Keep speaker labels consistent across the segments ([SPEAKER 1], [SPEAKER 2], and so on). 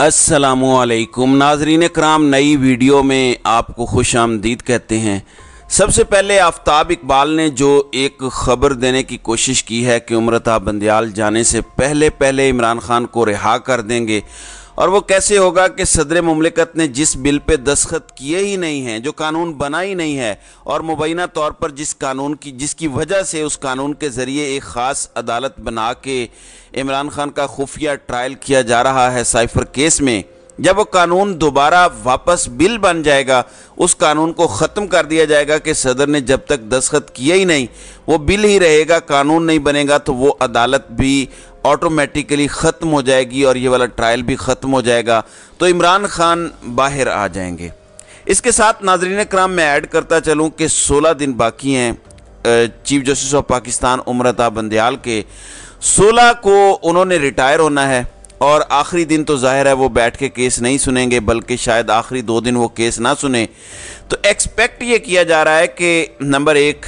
[SPEAKER 1] असलकुम नाजरीन कराम नई वीडियो में आपको खुश आमदीद कहते हैं सबसे पहले आफ्ताब इकबाल ने जो एक ख़बर देने की कोशिश की है कि उम्रता बंदयाल जाने से पहले पहले इमरान खान को रिहा कर देंगे और वो कैसे होगा कि सदर ममलिकत ने जिस बिल पे दस्खत किए ही नहीं हैं जो कानून बना ही नहीं है और मुबैना तौर पर जिस कानून की जिसकी वजह से उस कानून के ज़रिए एक ख़ास अदालत बना के इमरान खान का खुफिया ट्रायल किया जा रहा है साइफर केस में जब वो कानून दोबारा वापस बिल बन जाएगा उस कानून को ख़त्म कर दिया जाएगा कि सदर ने जब तक दस्खत किए ही नहीं वो बिल ही रहेगा कानून नहीं बनेगा तो वो अदालत भी ऑटोमेटिकली ख़त्म हो जाएगी और ये वाला ट्रायल भी ख़त्म हो जाएगा तो इमरान खान बाहर आ जाएंगे इसके साथ नाजरीन कराम मैं ऐड करता चलूँ कि सोलह दिन बाकी हैं chief justice of Pakistan Umar Ata Bandial के सोलह को उन्होंने रिटायर होना है और आखिरी दिन तो जाहिर है वो बैठ के केस नहीं सुनेंगे बल्कि शायद आखिरी दो दिन वो केस ना सुने तो एक्सपेक्ट ये किया जा रहा है कि नंबर एक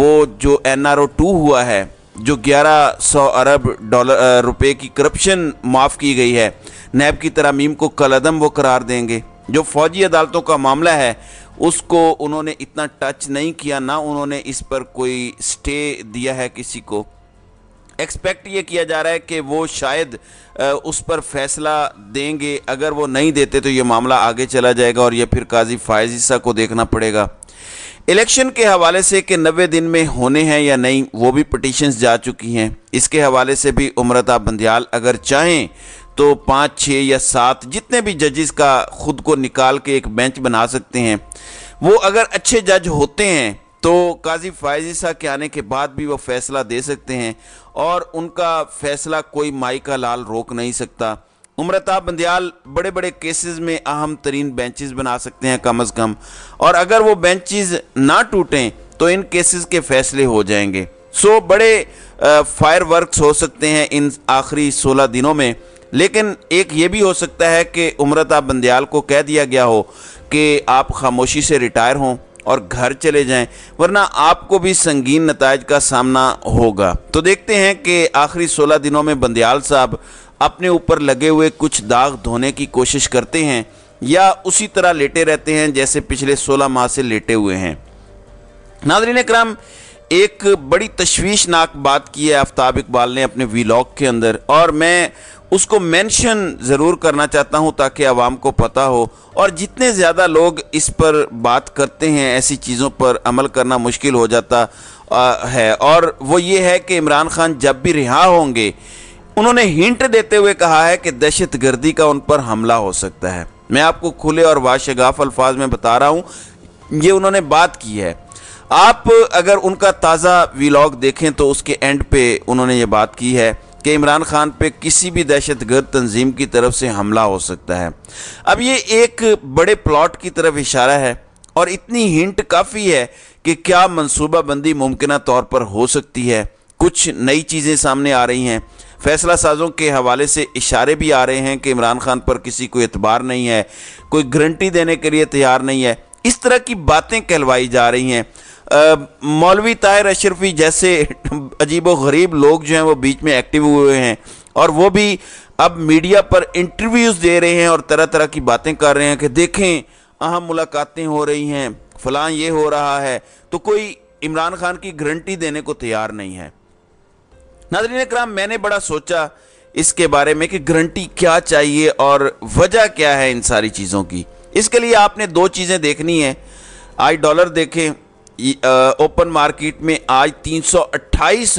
[SPEAKER 1] वो जो एन आर ओ टू हुआ है जो 1100 अरब डॉलर रुपए की करप्शन माफ़ की गई है नैब की तरामीम को कलदम वो करार देंगे जो फौजी अदालतों का मामला है उसको उन्होंने इतना टच नहीं किया ना उन्होंने इस पर कोई स्टे दिया है किसी को एक्सपेक्ट ये किया जा रहा है कि वो शायद उस पर फैसला देंगे अगर वो नहीं देते तो ये मामला आगे चला जाएगा और ये फिर काजी फायजिशा को देखना पड़ेगा इलेक्शन के हवाले से कि नबे दिन में होने हैं या नहीं वो भी पटिशन्स जा चुकी हैं इसके हवाले से भी उम्रता बंदियाल अगर चाहें तो पाँच छः या सात जितने भी जजेस का ख़ुद को निकाल के एक बेंच बना सकते हैं वो अगर अच्छे जज होते हैं तो काजी फायजिशा के आने के बाद भी वो फैसला दे सकते हैं और उनका फैसला कोई माई का लाल रोक नहीं सकता उम्रता बंदयाल बड़े बड़े केसेस में अहम तरीन बेंचेस बना सकते हैं कम अज़ कम और अगर वो बेंचेस ना टूटें तो इन केसेस के फैसले हो जाएंगे सो बड़े फायर वर्कस हो सकते हैं इन आखिरी सोलह दिनों में लेकिन एक ये भी हो सकता है कि उम्रता बंदयाल को कह दिया गया हो कि आप खामोशी से रिटायर हों और घर चले जाएं वरना आपको भी संगीन नतज का सामना होगा तो देखते हैं कि आखिरी 16 दिनों में बंदयाल साहब अपने ऊपर लगे हुए कुछ दाग धोने की कोशिश करते हैं या उसी तरह लेटे रहते हैं जैसे पिछले 16 माह से लेटे हुए हैं नादरीन कराम एक बड़ी तश्वीशनाक बात की है आफ्ताब इकबाल ने अपने वीलॉग के अंदर और मैं उसको मेंशन ज़रूर करना चाहता हूं ताकि आवाम को पता हो और जितने ज़्यादा लोग इस पर बात करते हैं ऐसी चीज़ों पर अमल करना मुश्किल हो जाता है और वो ये है कि इमरान खान जब भी रिहा होंगे उन्होंने हिंट देते हुए कहा है कि दहशत गर्दी का उन पर हमला हो सकता है मैं आपको खुले और वाशगाफ अल्फाज में बता रहा हूँ ये उन्होंने बात की है आप अगर उनका ताज़ा व्लॉग देखें तो उसके एंड पे उन्होंने ये बात की है कि इमरान खान पे किसी भी दहशत गर्द तंजीम की तरफ से हमला हो सकता है अब ये एक बड़े प्लॉट की तरफ इशारा है और इतनी हिंट काफ़ी है कि क्या मनसूबाबंदी मुमकिन तौर पर हो सकती है कुछ नई चीज़ें सामने आ रही हैं फैसला साजों के हवाले से इशारे भी आ रहे हैं कि इमरान खान पर किसी को एतबार नहीं है कोई गारंटी देने के लिए तैयार नहीं है इस तरह की बातें कहलवाई जा रही हैं मौलवी तायर अशरफी जैसे अजीब गरीब लोग जो हैं वो बीच में एक्टिव हुए हैं और वो भी अब मीडिया पर इंटरव्यूज़ दे रहे हैं और तरह तरह की बातें कर रहे हैं कि देखें अहम मुलाकातें हो रही हैं फलां ये हो रहा है तो कोई इमरान खान की गारंटी देने को तैयार नहीं है नादरीन कराम मैंने बड़ा सोचा इसके बारे में कि गारंटी क्या चाहिए और वजह क्या है इन सारी चीज़ों की इसके लिए आपने दो चीज़ें देखनी है आज डॉलर देखें ओपन मार्केट में आज तीन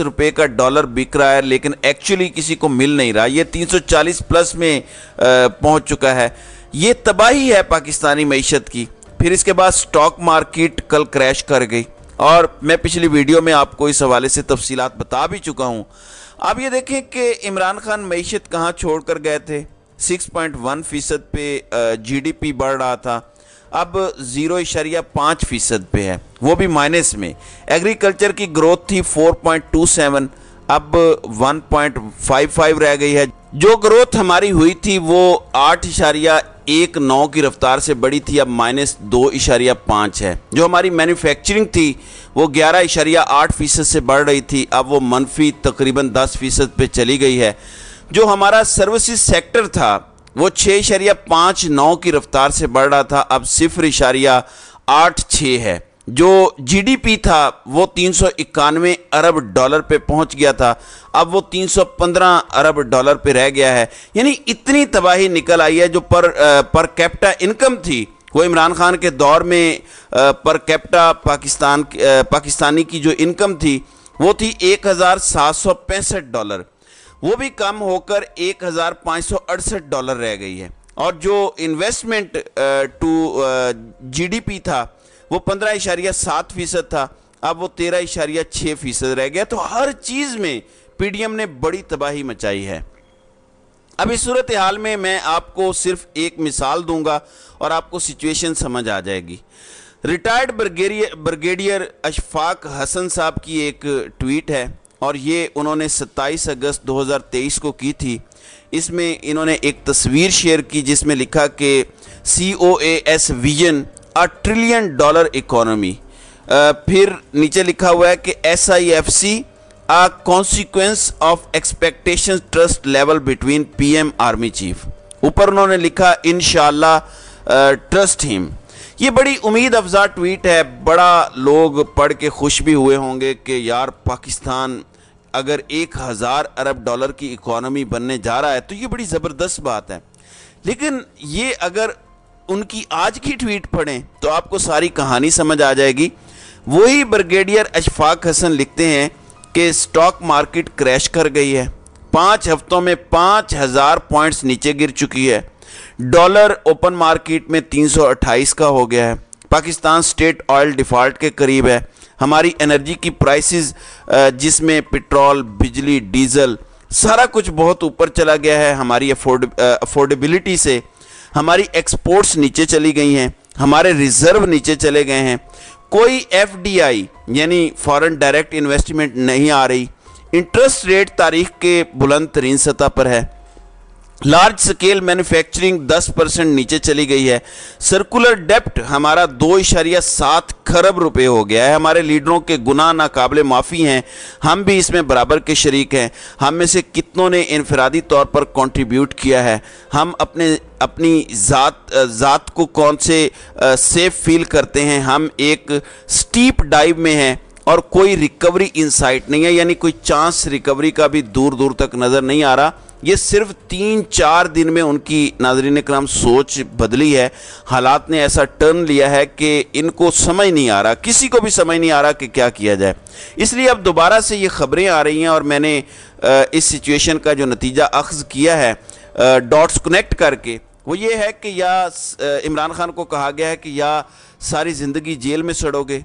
[SPEAKER 1] रुपए का डॉलर बिक रहा है लेकिन एक्चुअली किसी को मिल नहीं रहा ये 340 प्लस में पहुंच चुका है ये तबाही है पाकिस्तानी मीशत की फिर इसके बाद स्टॉक मार्केट कल क्रैश कर गई और मैं पिछली वीडियो में आपको इस हवाले से तफसीत बता भी चुका हूँ आप ये देखें कि इमरान खान मीशत कहाँ छोड़ कर गए थे 6.1 फ़ीसद पे जीडीपी बढ़ रहा था अब ज़ीरो इशारिया पाँच फ़ीसद पे है वो भी माइनस में एग्रीकल्चर की ग्रोथ थी 4.27 अब 1.55 रह गई है जो ग्रोथ हमारी हुई थी वो आठ इशारिया एक नौ की रफ्तार से बड़ी थी अब माइनस दो इशारिया पाँच है जो हमारी मैन्युफैक्चरिंग थी वो ग्यारह इशारिया आठ फ़ीसद से बढ़ रही थी अब वो मनफी तकरीबन दस फ़ीसद पर चली गई है जो हमारा सर्विसेज सेक्टर था वो छः इशारिया पाँच नौ की रफ्तार से बढ़ रहा था अब सिफर इशारिया आठ छः है जो जीडीपी था वो तीन अरब डॉलर पे पहुंच गया था अब वो 315 अरब डॉलर पे रह गया है यानी इतनी तबाही निकल आई है जो पर पर कैपिटा इनकम थी वो इमरान खान के दौर में पर कैपिटा पाकिस्तान पाकिस्तानी की जो इनकम थी वो थी एक डॉलर वो भी कम होकर एक डॉलर रह गई है और जो इन्वेस्टमेंट टू जीडीपी था वो पंद्रह इशारिया सात फीसद था अब वो तेरह इशारिया छः फीसद रह गया तो हर चीज़ में पीडीएम ने बड़ी तबाही मचाई है अब इस सूरत हाल में मैं आपको सिर्फ एक मिसाल दूंगा और आपको सिचुएशन समझ आ जाएगी रिटायर्ड ब्रिगेडियर अशफाक हसन साहब की एक ट्वीट है और ये उन्होंने 27 अगस्त 2023 को की थी इसमें इन्होंने एक तस्वीर शेयर की जिसमें लिखा कि C O A S vision a trillion dollar economy फिर नीचे लिखा हुआ है कि S I F C a consequence of expectation trust level between P M army chief ऊपर उन्होंने लिखा इन ट्रस्ट हिम ये बड़ी उम्मीद अफजा ट्वीट है बड़ा लोग पढ़ के खुश भी हुए होंगे कि यार पाकिस्तान अगर एक हज़ार अरब डॉलर की इकोनॉमी बनने जा रहा है तो ये बड़ी ज़बरदस्त बात है लेकिन ये अगर उनकी आज की ट्वीट पढ़ें तो आपको सारी कहानी समझ आ जाएगी वही ब्रिगेडियर अशफाक हसन लिखते हैं कि स्टॉक मार्केट क्रैश कर गई है पाँच हफ्तों में पाँच हज़ार पॉइंट्स नीचे गिर चुकी है डॉलर ओपन मार्केट में 328 का हो गया है पाकिस्तान स्टेट ऑयल डिफ़ॉल्ट के करीब है हमारी एनर्जी की प्राइसेस जिसमें पेट्रोल बिजली डीजल सारा कुछ बहुत ऊपर चला गया है हमारी अफोर्ड अफोर्डेबिलिटी से हमारी एक्सपोर्ट्स नीचे चली गई हैं हमारे रिजर्व नीचे चले गए हैं कोई एफ यानी फॉरेन डायरेक्ट इन्वेस्टमेंट नहीं आ रही इंटरेस्ट रेट तारीख के बुलंद तरीन सतह पर है लार्ज स्केल मैन्युफैक्चरिंग 10 परसेंट नीचे चली गई है सर्कुलर डेप्ट हमारा दो इशारिया सात खरब रुपए हो गया है हमारे लीडरों के गुनाह नाकबले माफ़ी हैं हम भी इसमें बराबर के शरीक हैं हम में से कितनों ने इनफरादी तौर पर कंट्रीब्यूट किया है हम अपने अपनी ज़ात ज़ात को कौन से सेफ फील करते हैं हम एक स्टीप डाइव में हैं और कोई रिकवरी इनसाइट नहीं है यानी कोई चांस रिकवरी का भी दूर दूर तक नज़र नहीं आ रहा ये सिर्फ तीन चार दिन में उनकी नाजरीन कराम सोच बदली है हालात ने ऐसा टर्न लिया है कि इनको समझ नहीं आ रहा किसी को भी समझ नहीं आ रहा कि क्या किया जाए इसलिए अब दोबारा से ये खबरें आ रही हैं और मैंने इस सिचुएशन का जो नतीजा अख्ज़ किया है डॉट्स कनेक्ट करके वो ये है कि या इमरान खान को कहा गया है कि या सारी ज़िंदगी जेल में सड़ोगे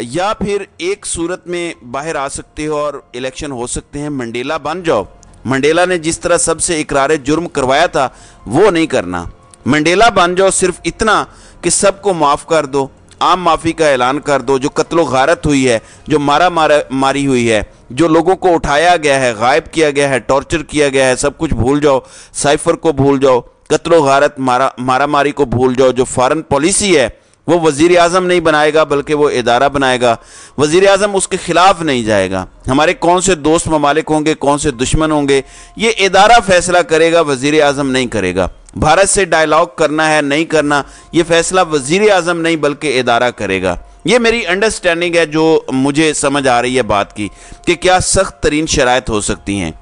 [SPEAKER 1] या फिर एक सूरत में बाहर आ सकते हो और इलेक्शन हो सकते हैं मंडेला बन जाओ मंडेला ने जिस तरह सबसे इकरार जुर्म करवाया था वो नहीं करना मंडेला बन जाओ सिर्फ इतना कि सबको माफ़ कर दो आम माफ़ी का ऐलान कर दो जो कत्लो गारत हुई है जो मारा मारा मारी हुई है जो लोगों को उठाया गया है गायब किया गया है टॉर्चर किया गया है सब कुछ भूल जाओ साइफर को भूल जाओ कत्लो गारत मारा मारा मारी को भूल जाओ जो फॉरन पॉलिसी है वो वजीर अजम नहीं बनाएगा बल्कि वो इदारा बनाएगा वजीर अजम उसके ख़िलाफ़ नहीं जाएगा हमारे कौन से दोस्त ममालिक होंगे कौन से दुश्मन होंगे ये इदारा फैसला करेगा वजीर अजम नहीं करेगा भारत से डायलॉग करना है नहीं करना ये फैसला वजीर अजम नहीं बल्कि इदारा करेगा ये मेरी अंडरस्टैंडिंग है जो मुझे समझ आ रही है बात की कि क्या सख्त तरीन शरात हो सकती हैं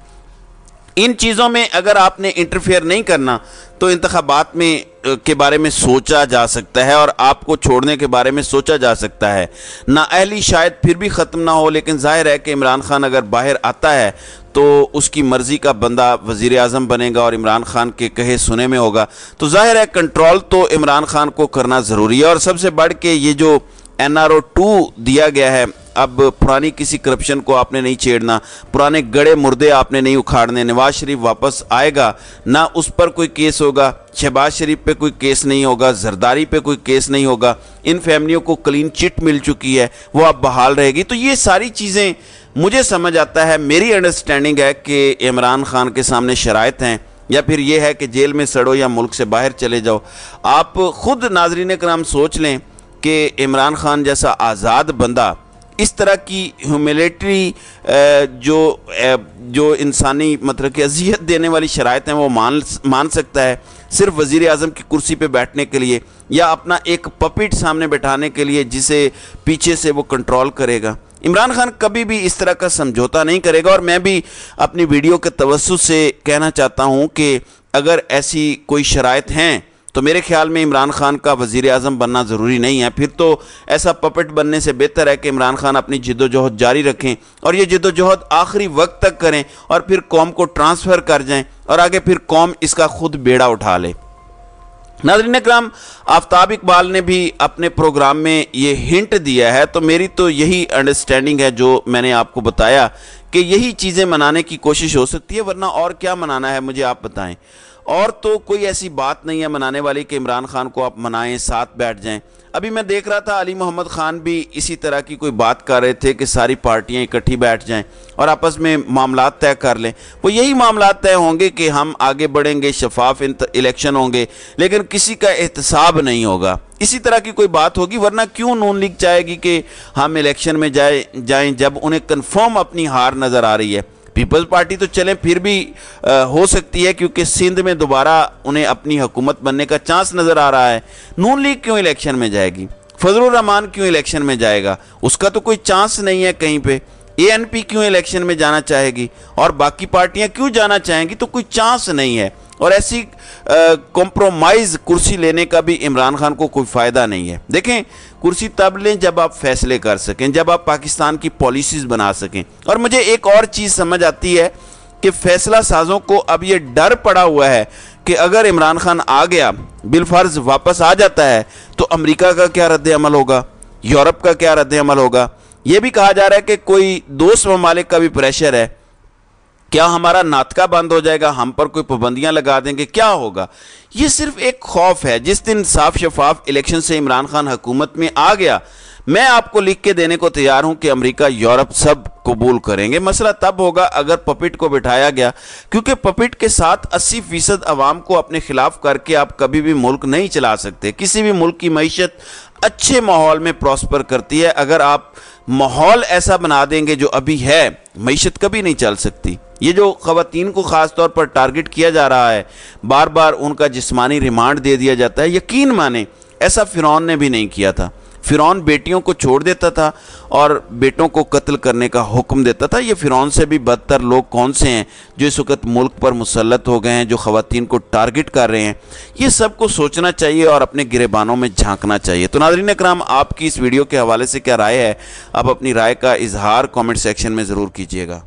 [SPEAKER 1] इन चीज़ों में अगर आपने इंटरफेयर नहीं करना तो इंतबात में के बारे में सोचा जा सकता है और आपको छोड़ने के बारे में सोचा जा सकता है ना अहली शायद फिर भी ख़त्म ना हो लेकिन जाहिर है कि इमरान खान अगर बाहर आता है तो उसकी मर्ज़ी का बंदा वज़ी अजम बनेगा और इमरान खान के कहे सुने में होगा तो जाहिर है कंट्रोल तो इमरान खान को करना ज़रूरी है और सबसे बढ़ के ये जो एन आर ओ टू दिया गया है अब पुरानी किसी करप्शन को आपने नहीं छेड़ना पुराने गड़े मुर्दे आपने नहीं उखाड़ने नवाज शरीफ वापस आएगा ना उस पर कोई केस होगा शहबाज शरीफ पे कोई केस नहीं होगा जरदारी पे कोई केस नहीं होगा इन फैमिलियों को क्लीन चिट मिल चुकी है वो अब बहाल रहेगी तो ये सारी चीज़ें मुझे समझ आता है मेरी अंडरस्टैंडिंग है कि इमरान खान के सामने शरात हैं या फिर ये है कि जेल में सड़ो या मुल्क से बाहर चले जाओ आप खुद नाजरीन कराम सोच लें कि इमरान खान जैसा आज़ाद बंदा इस तरह की ह्यूमिलेटरी जो जो इंसानी मतलब कि अजियत देने वाली शरात हैं वो मान मान सकता है सिर्फ वज़ी अजम की कुर्सी पर बैठने के लिए या अपना एक पपीट सामने बैठाने के लिए जिसे पीछे से वो कंट्रोल करेगा इमरान खान कभी भी इस तरह का समझौता नहीं करेगा और मैं भी अपनी वीडियो के तवसु से कहना चाहता हूँ कि अगर ऐसी कोई शराय हैं तो मेरे ख्याल में इमरान खान का वजीर अजम बनना ज़रूरी नहीं है फिर तो ऐसा पपेट बनने से बेहतर है कि इमरान खान अपनी जद्दोजहद जारी रखें और ये जद्दोजहद आखिरी वक्त तक करें और फिर कौम को ट्रांसफ़र कर जाएँ और आगे फिर कौम इसका खुद बेड़ा उठा ले नाजरन कराम आफ्ताब इकबाल ने भी अपने प्रोग्राम में ये हिंट दिया है तो मेरी तो यही अंडरस्टैंडिंग है जो मैंने आपको बताया कि यही चीज़ें मनाने की कोशिश हो सकती है वरना और क्या मनाना है मुझे आप बताएं और तो कोई ऐसी बात नहीं है मनाने वाली कि इमरान खान को आप मनाएं साथ बैठ जाएं अभी मैं देख रहा था अली मोहम्मद खान भी इसी तरह की कोई बात कर रहे थे कि सारी पार्टियां इकट्ठी बैठ जाएं और आपस में मामला तय कर लें वो यही मामला तय होंगे कि हम आगे बढ़ेंगे शफाफ इलेक्शन होंगे लेकिन किसी का एहतसाब नहीं होगा इसी तरह की कोई बात होगी वरना क्यों नून लीग चाहेगी कि हम इलेक्शन में जाए जाएँ जब उन्हें कन्फर्म अपनी हार नज़र आ रही है पीपल्स पार्टी तो चलें फिर भी आ, हो सकती है क्योंकि सिंध में दोबारा उन्हें अपनी हुकूमत बनने का चांस नज़र आ रहा है नून लीग क्यों इलेक्शन में जाएगी फजल रहमान क्यों इलेक्शन में जाएगा उसका तो कोई चांस नहीं है कहीं पर ए क्यों इलेक्शन में जाना चाहेगी और बाकी पार्टियां क्यों जाना चाहेंगी तो कोई चांस नहीं है और ऐसी कॉम्प्रोमाइज़ कुर्सी लेने का भी इमरान खान को कोई फ़ायदा नहीं है देखें कुर्सी तब लें जब आप फैसले कर सकें जब आप पाकिस्तान की पॉलिसीज़ बना सकें और मुझे एक और चीज़ समझ आती है कि फैसला साजों को अब ये डर पड़ा हुआ है कि अगर इमरान खान आ गया बिलफर्ज वापस आ जाता है तो अमेरिका का क्या रद्द अमल होगा यूरोप का क्या रद्द अमल होगा ये भी कहा जा रहा है कि कोई दोस्त ममालिक का भी प्रेशर है क्या हमारा नाटका बंद हो जाएगा हम पर कोई पाबंदियां लगा देंगे क्या होगा ये सिर्फ एक खौफ है जिस दिन साफ शफाफ इलेक्शन से इमरान खान हुकूमत में आ गया मैं आपको लिख के देने को तैयार हूं कि अमेरिका यूरोप सब कबूल करेंगे मसला तब होगा अगर पपिट को बिठाया गया क्योंकि पपिट के साथ 80 फीसद आवाम को अपने खिलाफ करके आप कभी भी मुल्क नहीं चला सकते किसी भी मुल्क की मीशत अच्छे माहौल में प्रॉस्पर करती है अगर आप माहौल ऐसा बना देंगे जो अभी है मीशत कभी नहीं चल सकती ये जो खातन को ख़ास तौर पर टारगेट किया जा रहा है बार बार उनका जिस्मानी रिमांड दे दिया जाता है यकीन माने ऐसा फ़िरौन ने भी नहीं किया था फ़िरौन बेटियों को छोड़ देता था और बेटों को कत्ल करने का हुक्म देता था ये फ़िरौन से भी बदतर लोग कौन से हैं जो इस वक्त मुल्क पर मुसलत हो गए हैं जो खातन को टारगेट कर रहे हैं ये सब को सोचना चाहिए और अपने गिरबानों में झांकना चाहिए तो नादरीन कराम आपकी इस वीडियो के हवाले से क्या राय है आप अपनी राय का इजहार कॉमेंट सेक्शन में ज़रूर कीजिएगा